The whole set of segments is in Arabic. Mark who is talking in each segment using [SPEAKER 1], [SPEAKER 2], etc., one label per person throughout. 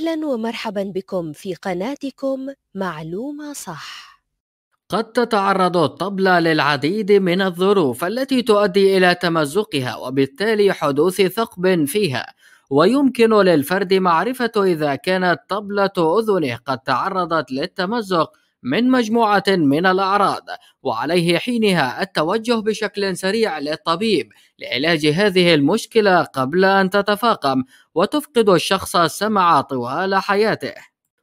[SPEAKER 1] أهلا ومرحبا بكم في قناتكم معلومة صح.
[SPEAKER 2] قد تتعرض الطبلة للعديد من الظروف التي تؤدي إلى تمزقها وبالتالي حدوث ثقب فيها، ويمكن للفرد معرفة إذا كانت طبلة أذنه قد تعرضت للتمزق من مجموعة من الأعراض وعليه حينها التوجه بشكل سريع للطبيب لعلاج هذه المشكلة قبل أن تتفاقم وتفقد الشخص السمع طوال حياته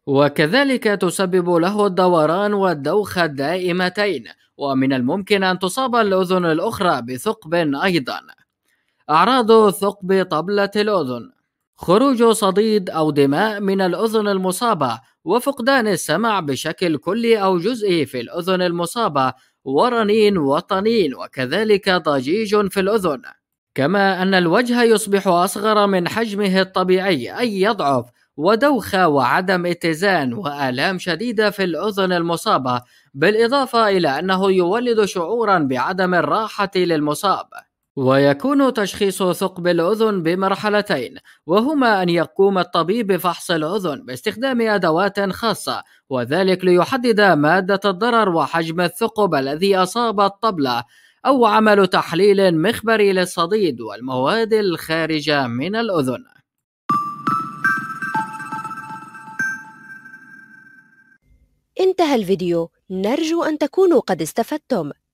[SPEAKER 2] وكذلك تسبب له الدوران والدوخة الدائمتين ومن الممكن أن تصاب الأذن الأخرى بثقب أيضا أعراض ثقب طبلة الأذن خروج صديد أو دماء من الأذن المصابة وفقدان السمع بشكل كلي أو جزئي في الأذن المصابة ورنين وطنين وكذلك ضجيج في الأذن كما أن الوجه يصبح أصغر من حجمه الطبيعي أي يضعف ودوخة وعدم اتزان وآلام شديدة في الأذن المصابة بالإضافة إلى أنه يولد شعورا بعدم الراحة للمصاب ويكون تشخيص ثقب الأذن بمرحلتين وهما أن يقوم الطبيب بفحص الأذن باستخدام أدوات خاصة وذلك ليحدد مادة الضرر وحجم الثقب الذي أصاب الطبلة أو عمل تحليل مخبري للصديد والمواد الخارجة من الأذن
[SPEAKER 1] انتهى الفيديو نرجو أن تكونوا قد استفدتم